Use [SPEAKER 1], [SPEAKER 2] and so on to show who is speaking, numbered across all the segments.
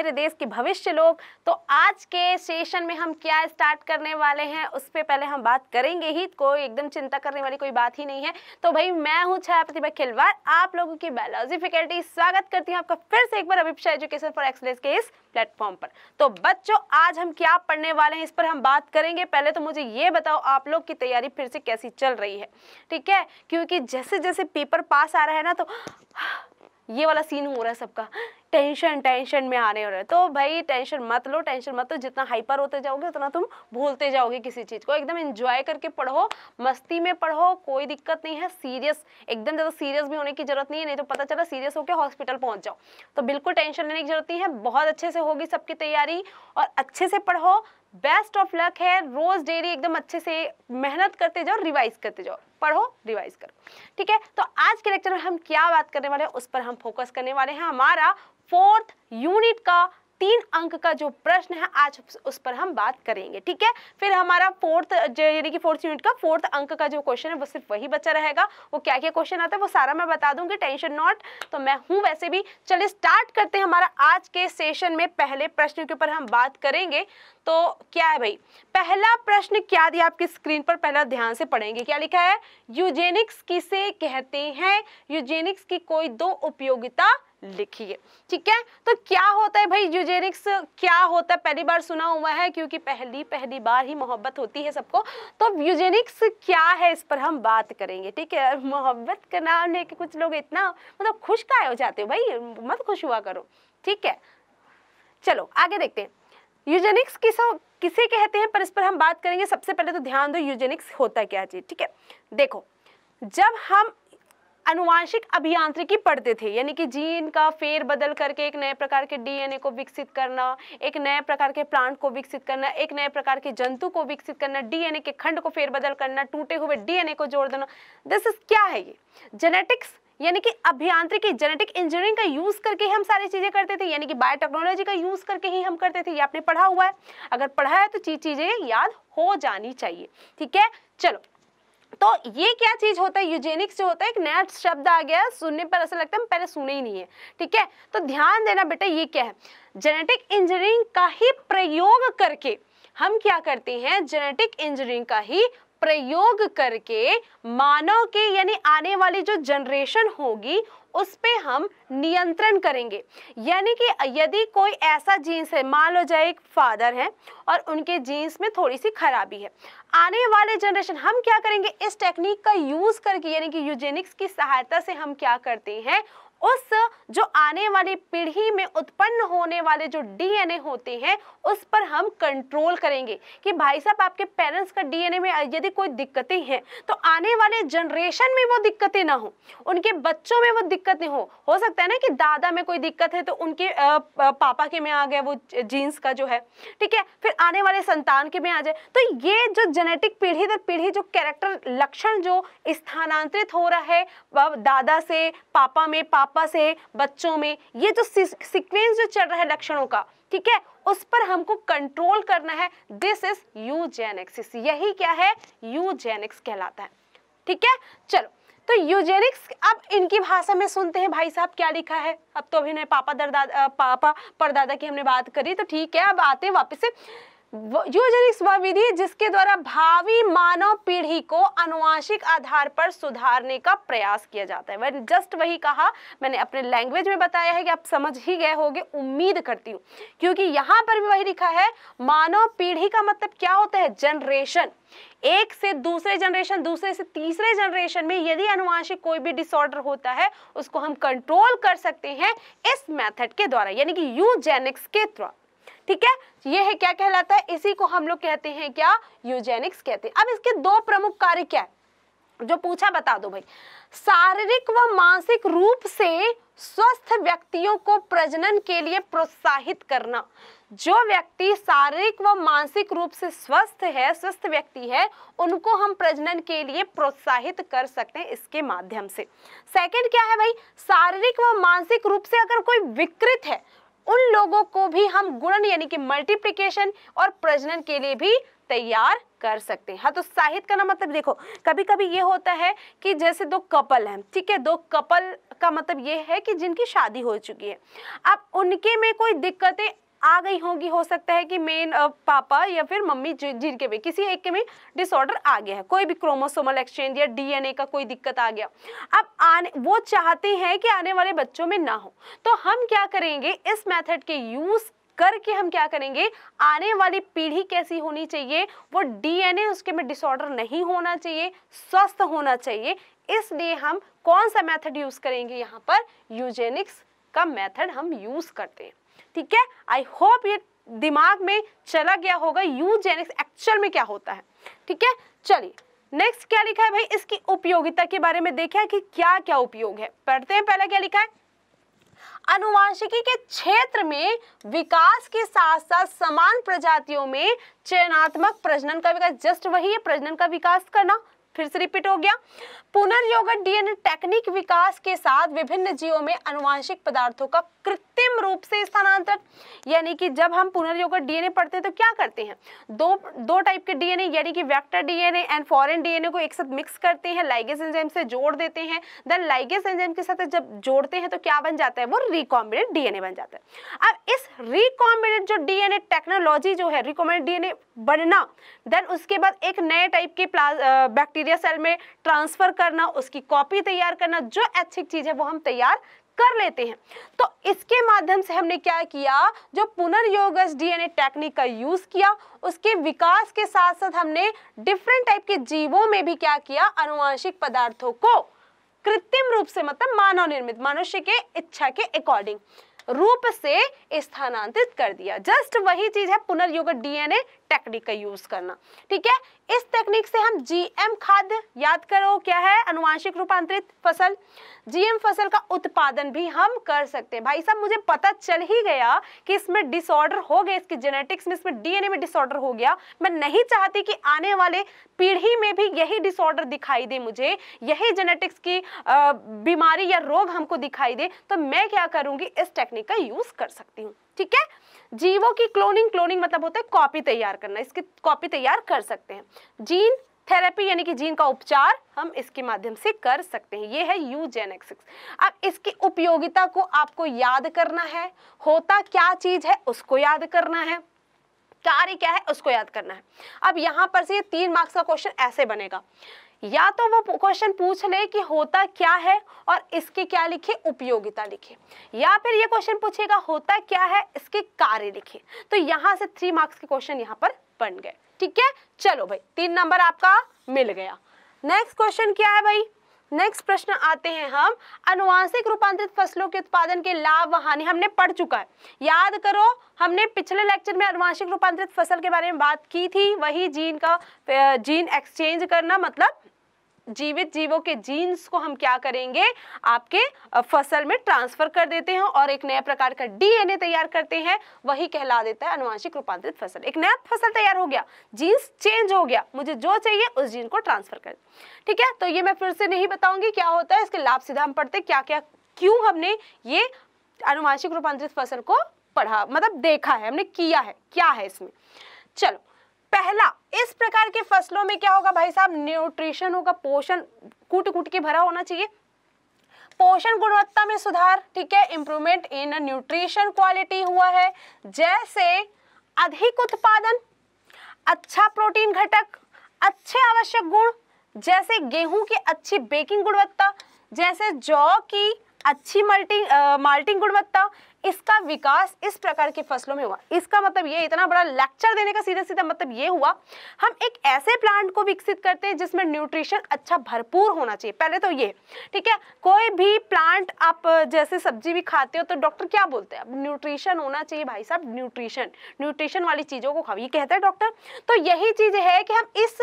[SPEAKER 1] मेरे देश के भविष्य लोग तो आज के सेशन में हम क्या स्टार्ट करने वाले हैं उस पर पहले हम बात करेंगे ही कोई एकदम चिंता करने वाली कोई बात ही नहीं है तो भाई मैं हूँ छाया प्रतिभा खिलवाड़ आप लोगों की बायोलॉजी फैकल्टी स्वागत करती हूँ आपका फिर से एक बार अभिपा एजुकेशन फॉर एक्सलेंस के इस प्लेटफॉर्म पर तो बच्चों आज हम क्या पढ़ने वाले हैं इस पर हम बात करेंगे पहले तो मुझे ये बताओ आप लोग की तैयारी फिर से कैसी चल रही है ठीक है क्योंकि जैसे जैसे पेपर पास आ रहा है ना तो ये वाला सीन हो रहा है सबका टेंशन टेंशन में आने हो रहा है तो भाई टेंशन मत लो टेंशन मत लो जितना हाइपर होते जाओगे उतना तुम भूलते जाओगे किसी चीज़ को एकदम एंजॉय करके पढ़ो मस्ती में पढ़ो कोई दिक्कत नहीं है सीरियस एकदम ज़्यादा सीरियस भी होने की जरूरत नहीं है नहीं तो पता चला सीरियस होकर हॉस्पिटल पहुँच जाओ तो बिल्कुल टेंशन लेने की जरूरत नहीं है बहुत अच्छे से होगी सबकी तैयारी और अच्छे से पढ़ो बेस्ट ऑफ लक है रोज डेली एकदम अच्छे से मेहनत करते जाओ रिवाइज करते जाओ पढ़ो रिवाइज करो ठीक है तो आज के लेक्चर में हम क्या बात करने वाले हैं उस पर हम फोकस करने वाले हैं हमारा फोर्थ यूनिट का तीन अंक का जो प्रश्न है आज उस पर हम बात करेंगे ठीक है फिर हमारा फोर्थ यानी कि फोर्थ यूनिट का फोर्थ अंक का जो क्वेश्चन है वो सिर्फ वही बचा रहेगा वो क्या क्या क्वेश्चन आता है वो सारा मैं बता दूंगी टेंशन नॉट तो मैं हूँ वैसे भी चलिए स्टार्ट करते हैं हमारा आज के सेशन में पहले प्रश्न के ऊपर हम बात करेंगे तो क्या है भाई पहला प्रश्न क्या दिया आपकी स्क्रीन पर पहला ध्यान से पढ़ेंगे क्या लिखा है यूजेनिक्स किसे कहते हैं यूजेनिक्स की कोई दो उपयोगिता लिखिए ठीक है तो क्या होता है भाई यूजेनिक्स क्या होता है पहली बार सुना हुआ है क्योंकि पहली पहली बार ही मोहब्बत होती है सबको तो यूजेनिक्स क्या है इस पर हम बात करेंगे ठीक है मोहब्बत का नाम लेके कुछ लोग इतना मतलब खुश का हो जाते हो भाई मत खुश हुआ करो ठीक है चलो आगे देखते हैं यूजेनिक्स किसो किसे कहते हैं पर इस पर हम बात करेंगे सबसे पहले तो ध्यान दो यूजेनिक्स होता क्या चीज़ ठीक है देखो जब हम अनुवांशिक अभियांत्रिकी पढ़ते थे यानी कि जीन का फेर बदल करके एक नए प्रकार के डीएनए को विकसित करना एक नए प्रकार के प्लांट को विकसित करना एक नए प्रकार के जंतु को विकसित करना डीएनए के खंड को फेरबदल करना टूटे हुए डीएनए को जोड़ देना दिस इज क्या है ये जेनेटिक्स यानी कि अभियांत्रिकी जेनेटिक इंजीनियरिंग का यूज करके हम सारी चीजें करते थे यानी कि बायोटेक्नोलॉजी का यूज करके ही हम करते थे ये आपने पढ़ा हुआ है अगर पढ़ा है तो चीज चीजें याद हो जानी चाहिए ठीक है चलो तो ये क्या चीज होता है यूजेनिक्स जो होता है एक नया शब्द आ गया सुनने पर ऐसा लगता है हम पहले सुने ही नहीं है ठीक है तो ध्यान देना बेटा ये क्या है जेनेटिक इंजीनियरिंग का ही प्रयोग करके हम क्या करते हैं जेनेटिक इंजीनियरिंग का ही प्रयोग करके मानव के यानी आने वाली जो जनरेशन होगी उस पे हम नियंत्रण करेंगे यानी कि यदि कोई ऐसा जीन्स है मान लो जाए एक फादर है और उनके जीन्स में थोड़ी सी खराबी है आने वाले जनरेशन हम क्या करेंगे इस टेक्निक का यूज़ करके यानी कि यूजेनिक्स की सहायता से हम क्या करते हैं उस जो आने वाली पीढ़ी में उत्पन्न होने वाले जो डीएनए होते हैं उस पर हम कंट्रोल करेंगे कि भाई साहब आपके पेरेंट्स का डीएनए में यदि कोई दिक्कतें हैं तो आने वाले जनरेशन में वो दिक्कतें ना हो उनके बच्चों में वो दिक्कतें हो हो सकता है ना कि दादा में कोई दिक्कत है तो उनके पापा के में आ गया वो जीन्स का जो है ठीक है फिर आने वाले संतान के में आ जाए तो ये जो जेनेटिक पीढ़ी दर पीढ़ी जो कैरेक्टर लक्षण जो स्थानांतरित हो रहा है दादा से पापा में पापा पापा से बच्चों में ये जो सिक्वेंस जो चल रहा है लक्षणों का ठीक है उस पर हमको कंट्रोल करना है दिस इज यूजेनिक्स यही क्या है यूजेनिक्स कहलाता है ठीक है चलो तो यूजेनिक्स अब इनकी भाषा में सुनते हैं भाई साहब क्या लिखा है अब तो अभी पापा दरदादा पापा परदादा की हमने बात करी तो ठीक है अब आते हैं वापस से यूजरिक्स वह विधि जिसके द्वारा भावी मानव पीढ़ी को अनुवांशिक आधार पर सुधारने का प्रयास किया जाता है मैंने जस्ट वही कहा मैंने अपने लैंग्वेज में बताया है कि आप समझ ही गए होंगे उम्मीद करती हूँ क्योंकि यहाँ पर भी वही लिखा है मानव पीढ़ी का मतलब क्या होता है जनरेशन एक से दूसरे जनरेशन दूसरे से तीसरे जनरेशन में यदि अनुवांशिक कोई भी डिसऑर्डर होता है उसको हम कंट्रोल कर सकते हैं इस मेथड के द्वारा यानी कि यूजेनिक्स के द्वारा ठीक है ये है क्या कहलाता है इसी को हम लोग कहते हैं क्या यूजेनिक्स कहते हैं अब इसके दो प्रमुख कार्य क्या है जो पूछा बता दो भाई शारीरिक व मानसिक रूप से स्वस्थ व्यक्तियों को प्रजनन के लिए प्रोत्साहित करना जो व्यक्ति शारीरिक व मानसिक रूप से स्वस्थ है स्वस्थ व्यक्ति है उनको हम प्रजनन के लिए प्रोत्साहित कर सकते हैं इसके माध्यम से सेकंड क्या है भाई शारीरिक व मानसिक रूप से अगर कोई विकृत है उन लोगों को भी हम गुणन यानी कि मल्टीप्लिकेशन और प्रजनन के लिए भी तैयार कर सकते हैं हाँ तो साहित्य का ना मतलब देखो कभी कभी ये होता है कि जैसे दो कपल हैं ठीक है दो कपल का मतलब ये है कि जिनकी शादी हो चुकी है अब उनके में कोई दिक्कतें आ गई होगी हो सकता है कि मेन पापा या फिर मम्मी जिनके भी किसी एक के में डिसऑर्डर आ गया है कोई भी क्रोमोसोमल एक्सचेंज या डीएनए का कोई दिक्कत आ गया अब आने वो चाहते हैं कि आने वाले बच्चों में ना हो तो हम क्या करेंगे इस मेथड के यूज़ करके हम क्या करेंगे आने वाली पीढ़ी कैसी होनी चाहिए वो डीएनए उसके में डिसऑर्डर नहीं होना चाहिए स्वस्थ होना चाहिए इसलिए हम कौन सा मेथड यूज़ करेंगे यहाँ पर यूजेनिक्स का मेथड हम यूज़ करते हैं ठीक है आई होप ये दिमाग में चला गया होगा यूजेनिक्स एक्चुअल में क्या होता है ठीक है चलिए नेक्स्ट क्या लिखा है भाई इसकी उपयोगिता के बारे में देखे कि क्या क्या उपयोग है पढ़ते हैं पहला क्या लिखा है अनुवांशिकी के क्षेत्र में विकास के साथ साथ समान प्रजातियों में चयनात्मक प्रजनन का विकास जस्ट वही है प्रजनन का विकास करना फिर से रिपीट हो गया पुनर्योगत डीएनए टेक्निक विकास के साथ विभिन्न जीवों में अनुवांशिक पदार्थों का कृत्रिम रूप से स्थानांतरण यानी कि जब हम पुनर्योगत डीएनए पढ़ते हैं तो क्या करते हैं दो दो टाइप के डीएनए यानी कि vector DNA and foreign DNA को एक साथ मिक्स करते हैं लाइगेस एंजाइम से जोड़ देते हैं देन लाइगेस एंजाइम के साथ जब जोड़ते हैं तो क्या बन जाता है वो रिकॉम्बिनेट डीएनए बन जाता है अब इस रिकॉम्बिनेट जो डीएनए टेक्नोलॉजी जो है रिकॉम्बिनेट डीएनए बनना देन उसके बाद एक नए टाइप के बैक्टीरिया सेल में ट्रांसफर करना उसकी कॉपी तैयार करना जो ऐच्छिक चीज़ है वो हम तैयार कर लेते हैं तो इसके माध्यम से हमने क्या किया जो पुनर्योग डीएनए टेक्निक का यूज किया उसके विकास के साथ साथ हमने डिफरेंट टाइप के जीवों में भी क्या किया अनुवांशिक पदार्थों को कृत्रिम रूप से मतलब मानव निर्मित मनुष्य के इच्छा के अकॉर्डिंग रूप से स्थानांतरित कर दिया जस्ट वही चीज है पुनर्योग डीएनए टेक्निक का यूज करना ठीक है इस टेक्निक से हम जीएम खाद याद करो क्या है अनुवांशिक रूपांतरित फसल जीएम फसल का उत्पादन भी हम कर सकते हैं भाई साहब मुझे पता चल ही गया कि इसमें डिसऑर्डर हो गया इसके जेनेटिक्स में इसमें डीएनए में डिसऑर्डर हो गया मैं नहीं चाहती कि आने वाले पीढ़ी में भी यही डिसऑर्डर दिखाई दे मुझे यही जेनेटिक्स की बीमारी या रोग हमको दिखाई दे तो मैं क्या करूंगी इस टेक्निक का यूज कर सकती हूँ ठीक है जीवों की क्लोनिंग क्लोनिंग मतलब होता है कॉपी तैयार करना इसकी कॉपी तैयार कर सकते हैं जीन थेरेपी यानी कि जीन का उपचार हम इसके माध्यम से कर सकते हैं ये है यूजेनेक्सिक्स अब इसकी उपयोगिता को आपको याद करना है होता क्या चीज़ है उसको याद करना है कार्य क्या है उसको याद करना है अब यहाँ पर से ये तीन मार्क्स का क्वेश्चन ऐसे बनेगा या तो वो क्वेश्चन पूछ ले कि होता क्या है और इसके क्या लिखे उपयोगिता लिखे या फिर ये क्वेश्चन पूछेगा होता क्या है इसके कार्य लिखे तो यहाँ से थ्री मार्क्स के क्वेश्चन यहां पर बन गए ठीक है चलो भाई तीन नंबर आपका मिल गया नेक्स्ट क्वेश्चन क्या है भाई नेक्स्ट प्रश्न आते हैं हम अनुवांशिक रूपांतरित फसलों के उत्पादन के लाभ व हानि हमने पढ़ चुका है याद करो हमने पिछले लेक्चर में अनुवांशिक रूपांतरित फसल के बारे में बात की थी वही जीन का जीन एक्सचेंज करना मतलब जीवित जीवों के जीन्स को हम क्या करेंगे आपके फसल में ट्रांसफर कर देते हैं और एक नया प्रकार का डीएनए तैयार करते हैं वही कहला देता है अनुवांशिक रूपांतरित फसल एक नया फसल तैयार हो गया जीन्स चेंज हो गया मुझे जो चाहिए उस जीन को ट्रांसफर कर ठीक है तो ये मैं फिर से नहीं बताऊंगी क्या होता है इसके लाभ सीधा हम पढ़ते क्या क्या क्यों हमने ये अनुवांशिक रूपांतरित फसल को पढ़ा मतलब देखा है हमने किया है क्या है इसमें चलो पहला इस प्रकार के फसलों में क्या होगा भाई साहब न्यूट्रिशन होगा पोषण कूट कूट के भरा होना चाहिए पोषण गुणवत्ता में सुधार ठीक है इंप्रूवमेंट इन न्यूट्रिशन क्वालिटी हुआ है जैसे अधिक उत्पादन अच्छा प्रोटीन घटक अच्छे आवश्यक गुण जैसे गेहूं की अच्छी बेकिंग गुणवत्ता जैसे जौ की अच्छी मल्टी माल्टिंग गुणवत्ता इसका विकास इस प्रकार की फसलों में हुआ इसका मतलब ये इतना बड़ा लेक्चर देने का सीधा सीधा मतलब ये हुआ हम एक ऐसे प्लांट को विकसित करते हैं जिसमें न्यूट्रिशन अच्छा भरपूर होना चाहिए पहले तो ये ठीक है कोई भी प्लांट आप जैसे सब्जी भी खाते हो तो डॉक्टर क्या बोलते हैं न्यूट्रिशन होना चाहिए भाई साहब न्यूट्रिशन न्यूट्रिशन वाली चीज़ों को खाओ ये कहता है डॉक्टर तो यही चीज़ है कि हम इस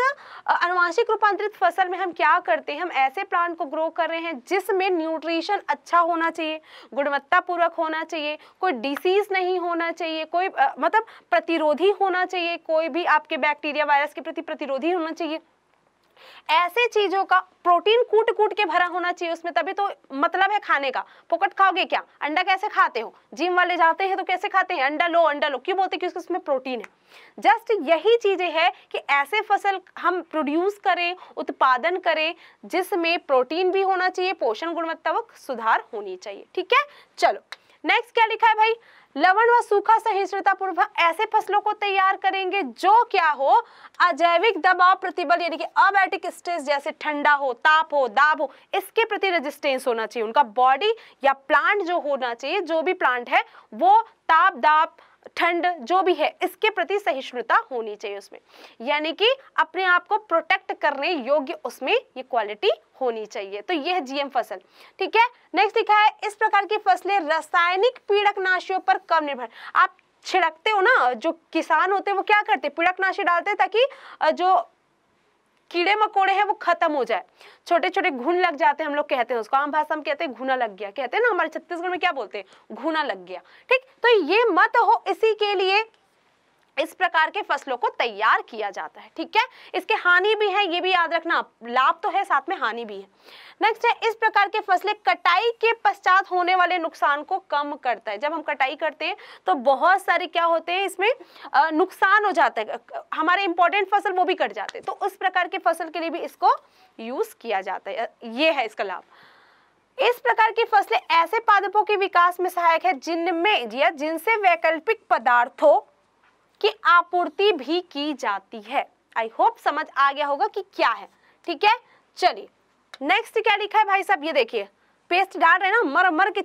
[SPEAKER 1] अनुवांशिक रूपांतरित फसल में हम क्या करते हैं हम ऐसे प्लांट को ग्रो कर रहे हैं जिसमें न्यूट्रिशन अच्छा होना चाहिए गुणवत्तापूर्वक होना चाहिए चाहिए कोई डिसीज़ नहीं होना चाहिए कोई आ, मतलब प्रतिरोधी होना चाहिए कोई भी आपके बैक्टीरिया वायरस के प्रति प्रतिरोधी होना चाहिए ऐसे चीजों का प्रोटीन कूट कूट के भरा होना चाहिए उसमें तभी तो मतलब है खाने का पोकट खाओगे क्या अंडा कैसे खाते हो जिम वाले जाते हैं तो कैसे खाते हैं अंडा लो अंडा लो क्यों बोलते हैं क्योंकि उसमें प्रोटीन है जस्ट यही चीजें हैं कि ऐसे फसल हम प्रोड्यूस करें उत्पादन करें जिसमें प्रोटीन भी होना चाहिए पोषण गुणवत्ता सुधार होनी चाहिए ठीक है चलो नेक्स्ट क्या लिखा है भाई लवण व सूखा सहिष्णुता पूर्व ऐसे फसलों को तैयार करेंगे जो क्या हो अजैविक दबाव प्रतिबल यानी कि अबैटिक स्ट्रेस जैसे ठंडा हो ताप हो दाब हो इसके प्रति रेजिस्टेंस होना चाहिए उनका बॉडी या प्लांट जो होना चाहिए जो भी प्लांट है वो ताप दाब ठंड जो भी है इसके प्रति सहिष्णुता होनी चाहिए उसमें यानी कि अपने आप को प्रोटेक्ट करने योग्य उसमें ये क्वालिटी होनी चाहिए तो यह जीएम फसल ठीक है नेक्स्ट लिखा है इस प्रकार की फसलें रासायनिक पीड़क नाशियों पर कम निर्भर आप छिड़कते हो ना जो किसान होते हैं वो क्या करते पीड़क नाशी डालते हैं ताकि जो कीड़े मकोड़े हैं वो खत्म हो जाए छोटे छोटे घुन लग जाते हैं हम लोग कहते हैं उसको आम भाषा में कहते हैं घुना लग गया कहते हैं ना हमारे छत्तीसगढ़ में क्या बोलते हैं घुना लग गया ठीक तो ये मत हो इसी के लिए इस प्रकार के फसलों को तैयार किया जाता है ठीक है इसके हानि भी है ये भी याद रखना लाभ तो है साथ में हानि भी है नेक्स्ट है इस प्रकार के फसलें कटाई के पश्चात होने वाले नुकसान को कम करता है जब हम कटाई करते हैं तो बहुत सारे क्या होते हैं इसमें नुकसान हो जाता है हमारे इंपॉर्टेंट फसल वो भी कट जाते हैं तो उस प्रकार के फसल के लिए भी इसको यूज़ किया जाता है ये है इसका लाभ इस प्रकार की फसलें ऐसे पादपों के विकास में सहायक है जिनमें या जिनसे वैकल्पिक पदार्थों की आपूर्ति भी की जाती है आई होप समझ आ गया होगा कि क्या है ठीक है चलिए नेक्स्ट क्या लिखा है भाई साहब ये देखिए पेस्ट डाल रहे हैं ना मर मर के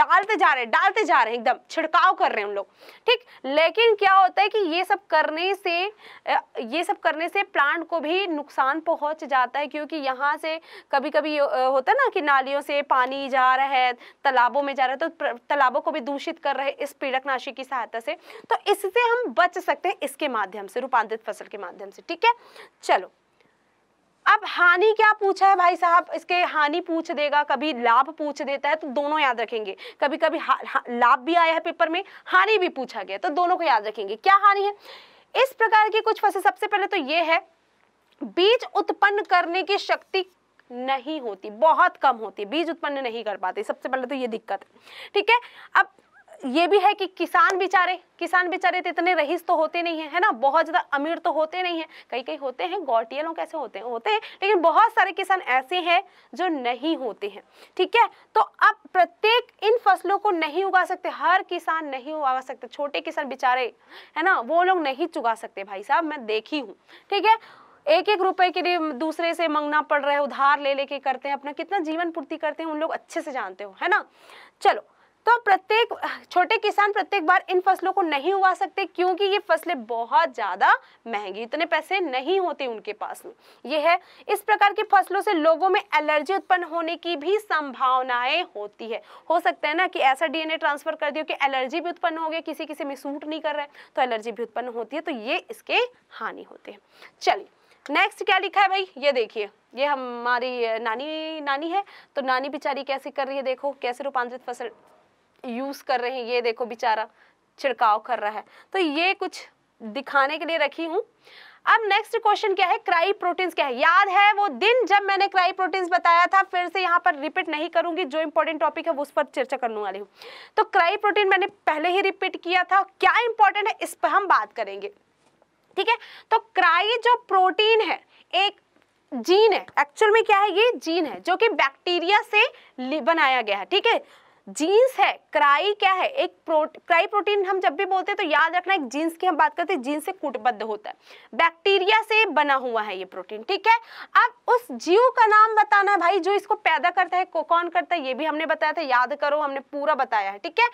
[SPEAKER 1] डालते जा रहे हैं डालते जा रहे हैं एकदम छिड़काव कर रहे हैं हम लोग ठीक लेकिन क्या होता है कि ये सब करने से ये सब करने से प्लांट को भी नुकसान पहुंच जाता है क्योंकि यहाँ से कभी कभी होता है ना कि नालियों से पानी जा रहा है तालाबों में जा रहा है तो तालाबों को भी दूषित कर रहे हैं इस पीड़कनाशी की सहायता से तो इससे हम बच सकते हैं इसके माध्यम से रूपांतरित फसल के माध्यम से ठीक है चलो अब हानि क्या पूछा है भाई साहब इसके हानि पूछ देगा कभी लाभ पूछ देता है तो दोनों याद रखेंगे कभी कभी लाभ भी आया है पेपर में हानि भी पूछा गया तो दोनों को याद रखेंगे क्या हानि है इस प्रकार की कुछ फसल सबसे पहले तो ये है बीज उत्पन्न करने की शक्ति नहीं होती बहुत कम होती बीज उत्पन्न नहीं कर पाते सबसे पहले तो ये दिक्कत है ठीक है अब ये भी है कि किसान बेचारे किसान बेचारे तो इतने रहीस तो होते नहीं है है ना बहुत ज़्यादा अमीर तो होते नहीं है कई कई होते हैं गौटियलों कैसे होते हैं होते हैं लेकिन बहुत सारे किसान ऐसे हैं जो नहीं होते हैं ठीक है तो अब प्रत्येक इन फसलों को नहीं उगा सकते हर किसान नहीं उगा सकते छोटे किसान बेचारे है ना वो लोग नहीं चुगा सकते भाई साहब मैं देखी हूँ ठीक है एक एक रुपए के लिए दूसरे से मंगना पड़ रहा है उधार ले लेके करते हैं अपना कितना जीवन पूर्ति करते हैं उन लोग अच्छे से जानते हो है ना चलो तो प्रत्येक छोटे किसान प्रत्येक बार इन फसलों को नहीं उगा सकते क्योंकि ये फसलें बहुत ज़्यादा महंगी इतने पैसे नहीं होते उनके पास में ये है इस प्रकार की फसलों से लोगों में एलर्जी उत्पन्न होने की भी संभावनाएं होती है हो सकता है ना कि ऐसा डीएनए ट्रांसफर कर दियो कि एलर्जी भी उत्पन्न हो गया किसी किसी में सूट नहीं कर रहा है तो एलर्जी भी उत्पन्न होती है तो ये इसके हानि होते हैं चलिए नेक्स्ट क्या लिखा है भाई ये देखिए ये हमारी नानी नानी है तो नानी बेचारी कैसे कर रही है देखो कैसे रूपांतरित फसल यूज़ कर रहे हैं ये देखो बेचारा छिड़काव कर रहा है तो ये कुछ दिखाने के लिए रखी हूँ अब नेक्स्ट क्वेश्चन क्या है क्राई प्रोटीन्स क्या है याद है वो दिन जब मैंने क्राई प्रोटीन्स बताया था फिर से यहाँ पर रिपीट नहीं करूंगी जो इंपॉर्टेंट टॉपिक है वो उस पर चर्चा करने वाली हूँ तो क्राई प्रोटीन मैंने पहले ही रिपीट किया था क्या इंपॉर्टेंट है इस पर हम बात करेंगे ठीक है तो क्राई जो प्रोटीन है एक जीन है एक्चुअल में क्या है ये जीन है जो कि बैक्टीरिया से बनाया गया है ठीक है जीन्स है क्राई क्या है एक प्रोट, क्राई प्रोटीन हम जब भी बोलते हैं तो याद रखना एक जीन्स की हम बात करते हैं जीन्स से कूटबद्ध होता है बैक्टीरिया से बना हुआ है ये प्रोटीन ठीक है अब उस जीव का नाम बताना है भाई जो इसको पैदा करता है कौन करता है ये भी हमने बताया था याद करो हमने पूरा बताया है ठीक है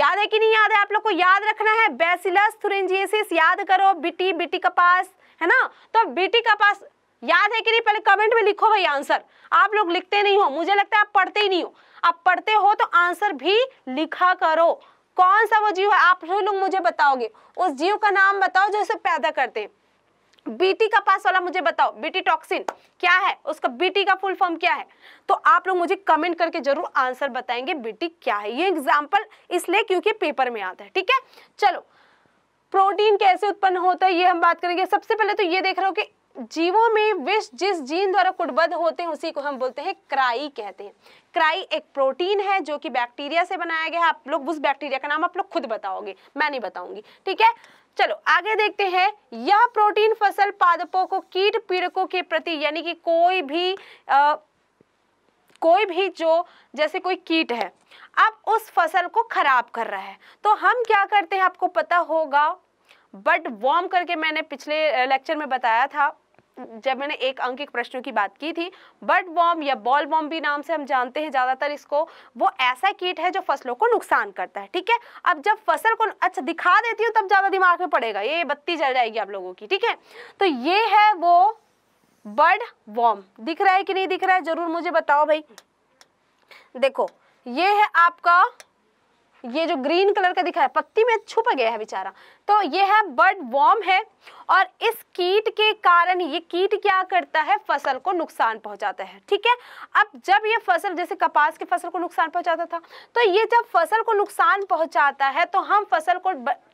[SPEAKER 1] याद है कि नहीं याद है आप लोग को याद रखना है बेसिलस थुरेंजिएसिस याद करो बिटी बिटी कपास है ना तो बिटी कपास याद है कि नहीं पहले कमेंट में लिखो भाई आंसर आप लोग लिखते नहीं हो मुझे लगता है आप पढ़ते ही नहीं हो आप पढ़ते हो तो आंसर भी लिखा करो कौन सा वो जीव है आप ही लोग मुझे बताओगे उस जीव का नाम बताओ जो इसे पैदा करते हैं बीटी का पास वाला मुझे बताओ बीटी टॉक्सिन क्या है उसका बीटी का फुल फॉर्म क्या है तो आप लोग मुझे कमेंट करके जरूर आंसर बताएंगे बीटी क्या है ये एग्जाम्पल इसलिए क्योंकि पेपर में आता है ठीक है चलो प्रोटीन कैसे उत्पन्न होता है ये हम बात करेंगे सबसे पहले तो ये देख रहे हो कि जीवों में विष जिस जीन द्वारा कुटबद्ध होते हैं उसी को हम बोलते हैं क्राई कहते हैं क्राई एक प्रोटीन है जो कि बैक्टीरिया से बनाया गया है आप लोग उस बैक्टीरिया का नाम आप लोग खुद बताओगे मैं नहीं बताऊंगी ठीक है चलो आगे देखते हैं यह प्रोटीन फसल पादपों को कीट पीड़कों के प्रति यानी कि कोई भी आ, कोई भी जो जैसे कोई कीट है अब उस फसल को खराब कर रहा है तो हम क्या करते हैं आपको पता होगा बट वॉर्म करके मैंने पिछले लेक्चर में बताया था जब मैंने एक अंकिक प्रश्नों की बात की थी बट बॉम्ब या बॉल बॉम्ब भी नाम से हम जानते हैं ज़्यादातर इसको वो ऐसा कीट है जो फसलों को नुकसान करता है ठीक है अब जब फसल को अच्छा दिखा देती हूँ तब ज़्यादा दिमाग में पड़ेगा ये बत्ती जल जाएगी आप लोगों की ठीक है तो ये है वो बर्ड वॉर्म दिख रहा है कि नहीं दिख रहा है जरूर मुझे बताओ भाई देखो ये है आपका ये जो ग्रीन कलर का दिखा है पत्ती में छुप गया है बेचारा तो ये है बर्ड वॉर्म है और इस कीट के कारण ये कीट क्या करता है फसल को नुकसान पहुंचाता है ठीक है अब जब ये फसल जैसे कपास की फसल को नुकसान पहुंचाता था तो ये जब फसल को नुकसान पहुंचाता है तो हम फसल को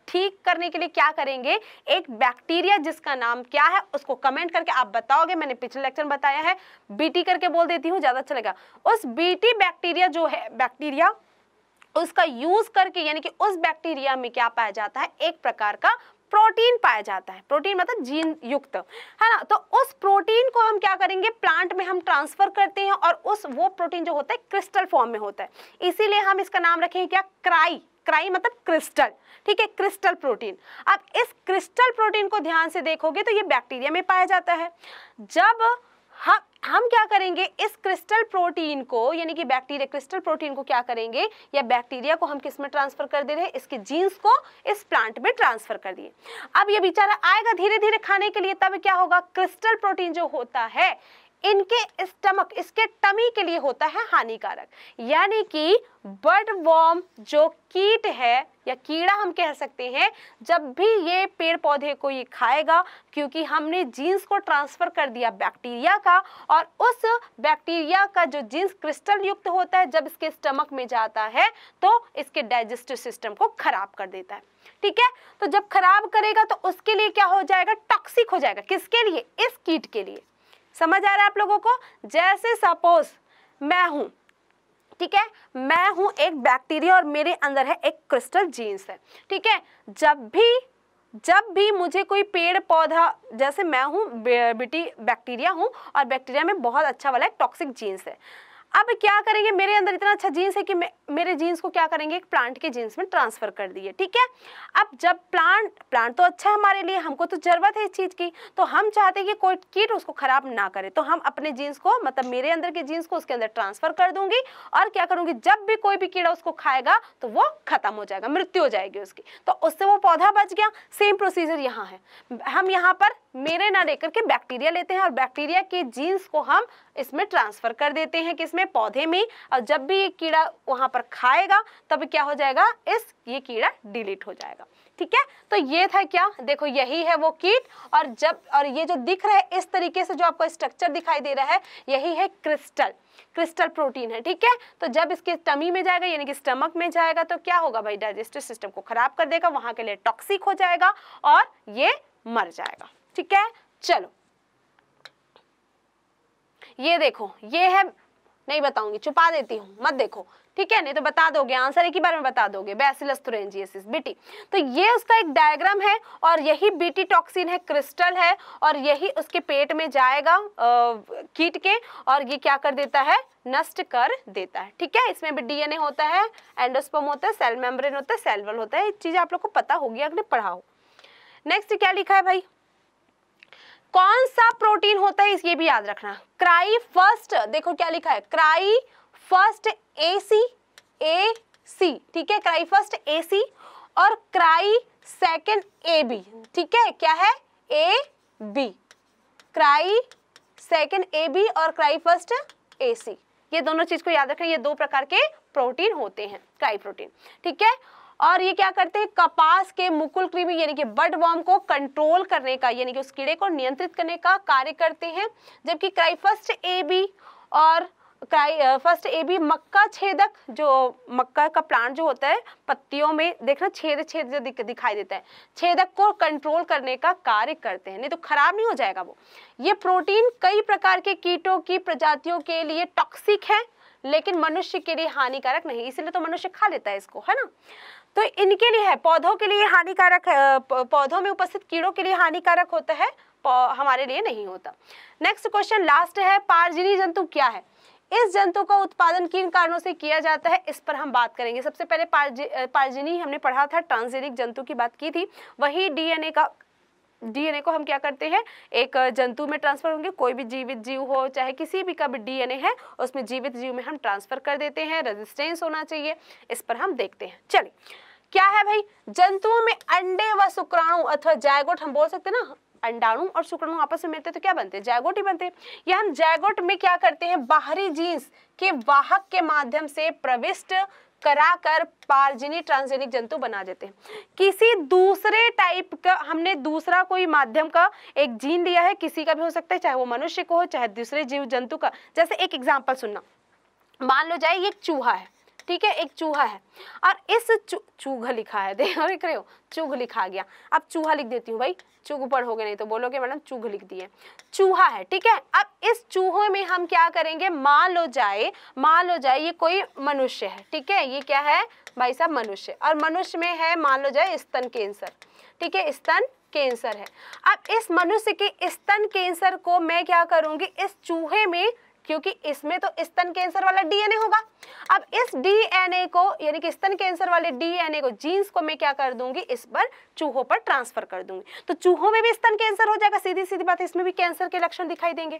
[SPEAKER 1] ठीक करने के लिए क्या करेंगे एक बैक्टीरिया जिसका नाम क्या है उसको कमेंट करके आप बताओगे मैंने पिछले लेक्चर में बताया है बीटी करके बोल देती हूँ ज़्यादा अच्छा लगेगा उस बीटी बैक्टीरिया जो है बैक्टीरिया उसका यूज करके यानी कि उस बैक्टीरिया में क्या पाया जाता है एक प्रकार का प्रोटीन पाया जाता है प्रोटीन मतलब जीन युक्त है ना तो उस प्रोटीन को हम क्या करेंगे प्लांट में हम ट्रांसफर करते हैं और उस वो प्रोटीन जो होता है क्रिस्टल फॉर्म में होता है इसीलिए हम इसका नाम रखेंगे क्या क्राई क्राई मतलब क्रिस्टल ठीक है क्रिस्टल प्रोटीन अब इस क्रिस्टल प्रोटीन को ध्यान से देखोगे तो ये बैक्टीरिया में पाया जाता है जब हम हम क्या करेंगे इस क्रिस्टल प्रोटीन को यानी कि बैक्टीरिया क्रिस्टल प्रोटीन को क्या करेंगे या बैक्टीरिया को हम किस में ट्रांसफर कर दे रहे हैं इसके जीन्स को इस प्लांट में ट्रांसफर कर दिए अब ये बेचारा आएगा धीरे धीरे खाने के लिए तब क्या होगा क्रिस्टल प्रोटीन जो होता है इनके स्टमक इसके टमी के लिए होता है हानिकारक यानी कि बर्ड वॉर्म जो कीट है या कीड़ा हम कह सकते हैं जब भी ये पेड़ पौधे को ये खाएगा क्योंकि हमने जीन्स को ट्रांसफ़र कर दिया बैक्टीरिया का और उस बैक्टीरिया का जो जीन्स क्रिस्टल युक्त होता है जब इसके स्टमक में जाता है तो इसके डाइजेस्टिव सिस्टम को ख़राब कर देता है ठीक है तो जब खराब करेगा तो उसके लिए क्या हो जाएगा टॉक्सिक हो जाएगा किसके लिए इस कीट के लिए समझ आ रहा है आप लोगों को जैसे सपोज मैं हूं ठीक है मैं हूँ एक बैक्टीरिया और मेरे अंदर है एक क्रिस्टल जीन्स है ठीक है जब भी जब भी मुझे कोई पेड़ पौधा जैसे मैं हूँ बिटी बैक्टीरिया हूँ और बैक्टीरिया में बहुत अच्छा वाला एक टॉक्सिक जीन्स है अब क्या करेंगे मेरे अंदर इतना अच्छा जीन्स है कि मेरे जीन्स को क्या करेंगे एक प्लांट के जीन्स में ट्रांसफ़र कर दिए ठीक है अब जब प्लांट प्लांट तो अच्छा है हमारे लिए हमको तो ज़रूरत है इस चीज़ की तो हम चाहते हैं कि कोई कीट उसको ख़राब ना करे तो हम अपने जीन्स को मतलब मेरे अंदर के जीन्स को उसके अंदर ट्रांसफ़र कर दूंगी और क्या करूंगी जब भी कोई भी कीड़ा उसको खाएगा तो वो ख़त्म हो जाएगा मृत्यु हो जाएगी उसकी तो उससे वो पौधा बच गया सेम प्रोसीजर यहाँ है हम यहाँ पर मेरे ना लेकर के बैक्टीरिया लेते हैं और बैक्टीरिया के जीन्स को हम इसमें ट्रांसफ़र कर देते हैं कि इसमें पौधे में और जब भी ये कीड़ा वहां पर खाएगा तब क्या हो जाएगा इस ये कीड़ा डिलीट हो जाएगा ठीक है तो ये था क्या देखो यही है वो कीट और जब और ये जो दिख रहा है इस तरीके से जो आपको स्ट्रक्चर दिखाई दे रहा है यही है क्रिस्टल क्रिस्टल प्रोटीन है ठीक है तो जब इसके टमी में जाएगा यानी कि स्टमक में जाएगा तो क्या होगा भाई डाइजेस्टिव सिस्टम को खराब कर देगा वहां के लिए टॉक्सिक हो जाएगा और ये मर जाएगा ठीक है चलो ये देखो ये है नहीं बताऊंगी छुपा देती हूँ मत देखो ठीक है नहीं तो बता दोगे आंसर एक ही बार में बता दोगे बैसिलस थुरेंजियसिस बीटी तो ये उसका एक डायग्राम है और यही बीटी टॉक्सिन है क्रिस्टल है और यही उसके पेट में जाएगा आ, कीट के और ये क्या कर देता है नष्ट कर देता है ठीक है इसमें भी डीएनए होता है एंडोस्पम होता है सेल मेम्ब्रेन होता है सेलवल होता है एक चीज़ आप लोग को पता होगी अगले पढ़ाओ नेक्स्ट क्या लिखा है भाई कौन सा प्रोटीन होता है ये भी याद रखना क्राई फर्स्ट देखो क्या लिखा है क्राई फर्स्ट ए सी ए सी ठीक है क्राई फर्स्ट ए सी और क्राई सेकेंड ए बी ठीक है क्या है A B cry second A B और क्राई फर्स्ट ए सी ये दोनों चीज को याद रखें ये दो प्रकार के प्रोटीन होते हैं क्राई प्रोटीन ठीक है और ये क्या करते हैं कपास के मुकुल कृमि यानी कि बर्ड वॉर्म को कंट्रोल करने का यानी कि उस कीड़े को नियंत्रित करने का कार्य करते हैं जबकि क्राइफस्ट ए बी और क्राई फर्स्ट ए बी मक्का छेदक जो मक्का का प्लांट जो होता है पत्तियों में देखना छेद छेद जो दिख, दिखाई देता है छेदक को कंट्रोल करने का कार्य करते हैं नहीं तो खराब नहीं हो जाएगा वो ये प्रोटीन कई प्रकार के कीटों की प्रजातियों के लिए टॉक्सिक है लेकिन मनुष्य के लिए हानिकारक नहीं इसलिए तो मनुष्य खा लेता है इसको है ना तो इनके लिए है पौधों के लिए हानिकारक पौधों में उपस्थित कीड़ों के लिए हानिकारक होता है हमारे लिए नहीं होता नेक्स्ट क्वेश्चन लास्ट है पारजीनी जंतु क्या है इस जंतु का उत्पादन किन कारणों से किया जाता है इस पर हम बात करेंगे सबसे पहले पारजी पारजीनी हमने पढ़ा था ट्रांसजेनिक जंतु की बात की थी वही डीएनए का डीएनए को हम क्या करते हैं एक जंतु में ट्रांसफर होंगे कोई भी जीवित जीव हो चाहे किसी भी का भी डीएनए है उसमें जीवित जीव में हम ट्रांसफर कर देते हैं रेजिस्टेंस होना चाहिए इस पर हम देखते हैं चलिए क्या है भाई जंतुओं में अंडे व शुक्राणु अथवा जायगोट हम बोल सकते हैं ना अंडाणु और शुक्राणु आपस में मिलते तो क्या बनते हैं जैगोट ही बनते हैं या हम जायगोट में क्या करते हैं बाहरी जीन्स के वाहक के माध्यम से प्रविष्ट कराकर पारजिनी ट्रांसजेनिक जंतु बना देते हैं किसी दूसरे टाइप का हमने दूसरा कोई माध्यम का एक जीन लिया है किसी का भी हो सकता है चाहे वो मनुष्य को हो चाहे दूसरे जीव जंतु का जैसे एक एग्जाम्पल सुनना मान लो जाए ये चूहा है ठीक है एक चूहा है और इस चूह लिखा है देखो लिख रहे हो चूह लिखा गया अब चूहा लिख देती हूँ भाई चूघ पढ़ोगे नहीं तो बोलोगे मैडम चूघ लिख दिए चूहा है ठीक है अब इस चूहे में हम क्या करेंगे मान लो जाए मान लो जाए ये कोई मनुष्य है ठीक है ये क्या है भाई साहब मनुष्य और मनुष्य में है मान लो जाए स्तन कैंसर ठीक है स्तन कैंसर है अब इस मनुष्य के स्तन कैंसर को मैं क्या करूंगी इस चूहे में क्योंकि इसमें तो स्तन कैंसर वाला डीएनए होगा अब इस डीएनए को यानी कि स्तन कैंसर वाले डीएनए को जीन्स को मैं क्या कर दूंगी इस पर चूहों पर ट्रांसफर कर दूंगी तो चूहों में भी स्तन कैंसर हो जाएगा सीधी सीधी बात है इसमें भी कैंसर के लक्षण दिखाई देंगे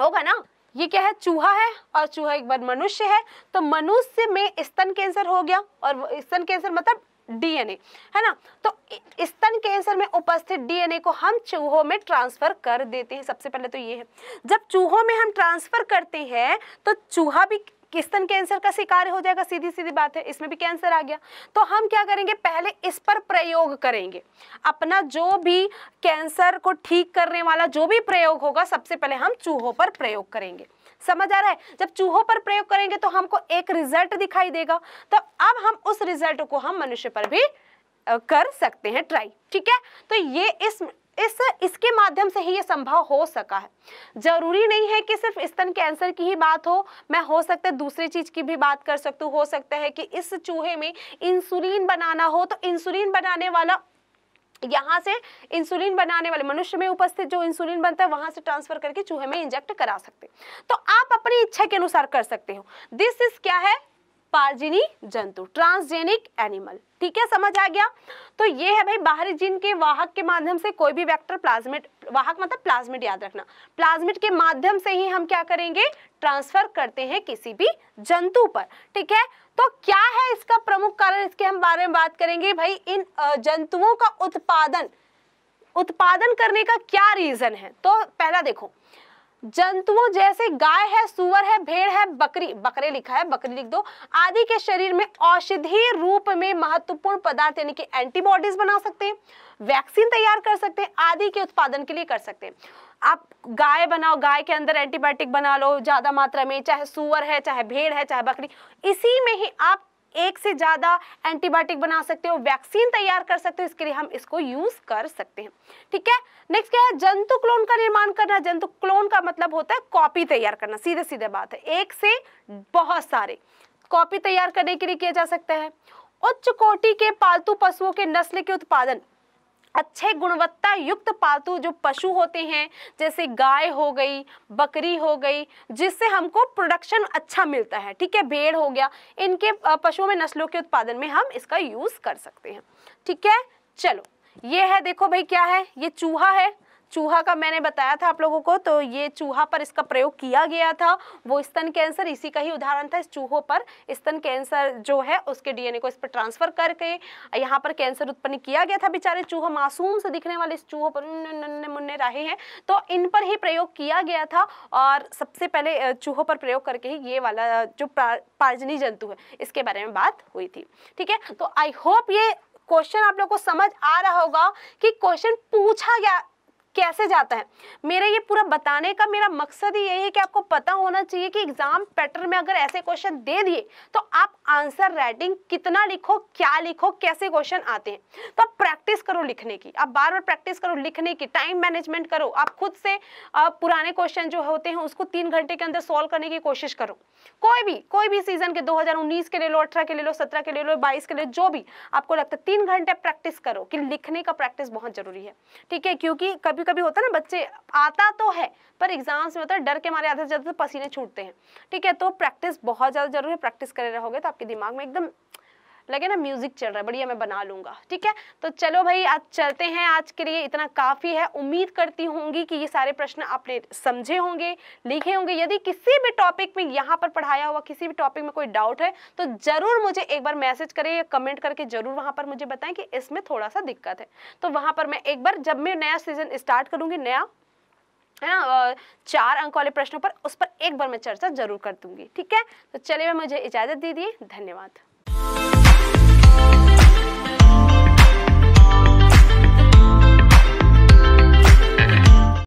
[SPEAKER 1] होगा ना ये क्या है चूहा है और चूहा एक बार मनुष्य है तो मनुष्य में स्तन कैंसर हो गया और स्तन कैंसर मतलब डीएनए है ना तो स्तन कैंसर में उपस्थित डीएनए को हम चूहों में ट्रांसफर कर देते हैं सबसे पहले तो ये है जब चूहों में हम ट्रांसफर करते हैं तो चूहा भी स्तन कैंसर का शिकार हो जाएगा सीधी सीधी बात है इसमें भी कैंसर आ गया तो हम क्या करेंगे पहले इस पर प्रयोग करेंगे अपना जो भी कैंसर को ठीक करने वाला जो भी प्रयोग होगा सबसे पहले हम चूहों पर प्रयोग करेंगे समझ आ रहा है जब चूहों पर प्रयोग करेंगे तो हमको एक रिजल्ट दिखाई देगा तो अब हम उस रिजल्ट को हम मनुष्य पर भी कर सकते हैं ट्राई ठीक है तो ये इस इस इसके माध्यम से ही ये संभव हो सका है जरूरी नहीं है कि सिर्फ स्तन कैंसर की ही बात हो मैं हो सकता है दूसरी चीज की भी बात कर सकती हूँ हो सकता है कि इस चूहे में इंसुलिन बनाना हो तो इंसुलिन बनाने वाला यहाँ से इंसुलिन बनाने वाले मनुष्य में उपस्थित जो इंसुलिन बनता है वहां से ट्रांसफर करके चूहे में इंजेक्ट करा सकते हैं तो आप अपनी इच्छा के अनुसार कर सकते हो दिस इज क्या है पार्जिनी जंतु ट्रांसजेनिक एनिमल ठीक है समझ आ गया तो ये है भाई बाहरी जीन के वाहक के माध्यम से कोई भी वेक्टर प्लाज्मिट वाहक मतलब प्लाज्मिट याद रखना प्लाज्मिट के माध्यम से ही हम क्या करेंगे ट्रांसफर करते हैं किसी भी जंतु पर ठीक है तो क्या है इसका प्रमुख कारण इसके हम बारे में बात करेंगे भाई इन जंतुओं का उत्पादन उत्पादन करने का क्या रीजन है तो पहला देखो जंतुओं जैसे गाय है सुअर है भेड़ है बकरी बकरे लिखा है बकरी लिख दो आदि के शरीर में औषधि रूप में महत्वपूर्ण पदार्थ यानी कि एंटीबॉडीज बना सकते हैं वैक्सीन तैयार कर सकते हैं आदि के उत्पादन के लिए कर सकते हैं आप गाय बनाओ गाय के अंदर एंटीबायोटिक बना लो ज़्यादा मात्रा में चाहे सुअर है चाहे भेड़ है चाहे बकरी इसी में ही आप एक से ज़्यादा एंटीबायोटिक बना सकते हो वैक्सीन तैयार कर सकते हो इसके लिए हम इसको यूज़ कर सकते हैं ठीक है नेक्स्ट क्या है जंतु क्लोन का निर्माण करना जंतु क्लोन का मतलब होता है कॉपी तैयार करना सीधे सीधे बात है एक से बहुत सारे कॉपी तैयार करने के लिए किया जा सकता है उच्च कोटि के पालतू पशुओं के नस्ल के उत्पादन अच्छे गुणवत्ता युक्त पालतू जो पशु होते हैं जैसे गाय हो गई बकरी हो गई जिससे हमको प्रोडक्शन अच्छा मिलता है ठीक है भेड़ हो गया इनके पशुओं में नस्लों के उत्पादन में हम इसका यूज़ कर सकते हैं ठीक है चलो ये है देखो भाई क्या है ये चूहा है चूहा का मैंने बताया था आप लोगों को तो ये चूहा पर इसका प्रयोग किया गया था वो स्तन कैंसर इसी का ही उदाहरण था इस चूहों पर स्तन कैंसर जो है उसके डीएनए को इस पर ट्रांसफर करके यहाँ पर कैंसर उत्पन्न किया गया था बेचारे चूहा मासूम से दिखने वाले इस चूहों पर नन्ने मुन्ने रहे हैं तो इन पर ही प्रयोग किया गया था और सबसे पहले चूहों पर प्रयोग करके ही ये वाला जो पार्जनी जंतु है इसके बारे में बात हुई थी ठीक है तो आई होप ये क्वेश्चन आप लोग को समझ आ रहा होगा कि क्वेश्चन पूछा गया कैसे जाता है मेरा ये पूरा बताने का मेरा मकसद ही यही है कि आपको पता होना चाहिए कि एग्ज़ाम पैटर्न में अगर ऐसे क्वेश्चन दे दिए तो आप आंसर राइटिंग कितना लिखो क्या लिखो कैसे क्वेश्चन आते हैं तो आप प्रैक्टिस करो लिखने की आप बार बार प्रैक्टिस करो लिखने की टाइम मैनेजमेंट करो आप खुद से पुराने क्वेश्चन जो होते हैं उसको तीन घंटे के अंदर सॉल्व करने की कोशिश करो कोई भी कोई भी सीजन के दो के ले लो अठारह के ले लो सत्रह के ले लो बाईस के ले लो जो भी आपको लगता है तीन घंटे प्रैक्टिस करो कि लिखने का प्रैक्टिस बहुत जरूरी है ठीक है क्योंकि कभी कभी कभी होता है ना बच्चे आता तो है पर एग्जाम्स में होता है डर के मारे आधे से ज़्यादा तो पसीने छूटते हैं ठीक है तो प्रैक्टिस बहुत ज़्यादा जरूरी है प्रैक्टिस करे रहोगे तो आपके दिमाग में एकदम लगे ना म्यूजिक चल रहा है बढ़िया मैं बना लूंगा ठीक है तो चलो भाई आज चलते हैं आज के लिए इतना काफ़ी है उम्मीद करती होंगी कि ये सारे प्रश्न आपने समझे होंगे लिखे होंगे यदि किसी भी टॉपिक में यहाँ पर पढ़ाया हुआ किसी भी टॉपिक में कोई डाउट है तो ज़रूर मुझे एक बार मैसेज करें या कमेंट करके ज़रूर वहां पर मुझे बताएं कि इसमें थोड़ा सा दिक्कत है तो वहां पर मैं एक बार जब मैं नया सीजन स्टार्ट करूंगी नया है ना चार अंक वाले प्रश्नों पर उस पर एक बार मैं चर्चा जरूर कर दूंगी ठीक है तो चलिए मैं मुझे इजाज़त दीजिए धन्यवाद